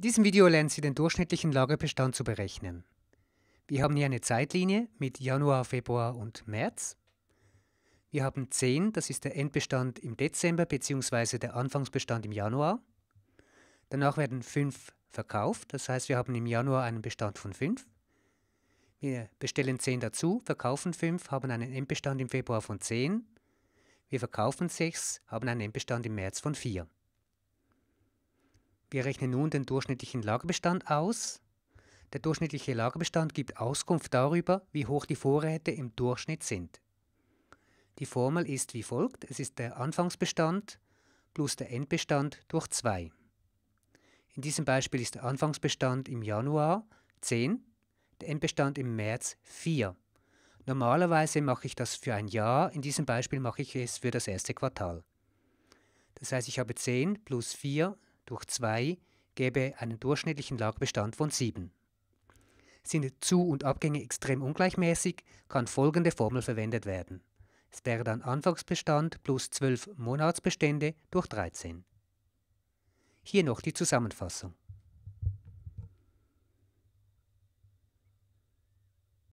In diesem Video lernen Sie den durchschnittlichen Lagerbestand zu berechnen. Wir haben hier eine Zeitlinie mit Januar, Februar und März. Wir haben 10, das ist der Endbestand im Dezember bzw. der Anfangsbestand im Januar. Danach werden 5 verkauft, das heißt wir haben im Januar einen Bestand von 5. Wir bestellen 10 dazu, verkaufen 5, haben einen Endbestand im Februar von 10. Wir verkaufen 6, haben einen Endbestand im März von 4. Wir rechnen nun den durchschnittlichen Lagerbestand aus. Der durchschnittliche Lagerbestand gibt Auskunft darüber, wie hoch die Vorräte im Durchschnitt sind. Die Formel ist wie folgt. Es ist der Anfangsbestand plus der Endbestand durch 2. In diesem Beispiel ist der Anfangsbestand im Januar 10, der Endbestand im März 4. Normalerweise mache ich das für ein Jahr, in diesem Beispiel mache ich es für das erste Quartal. Das heißt, ich habe 10 plus 4 durch 2 gäbe einen durchschnittlichen Lagebestand von 7. Sind Zu- und Abgänge extrem ungleichmäßig, kann folgende Formel verwendet werden. Es wäre dann Anfangsbestand plus 12 Monatsbestände durch 13. Hier noch die Zusammenfassung.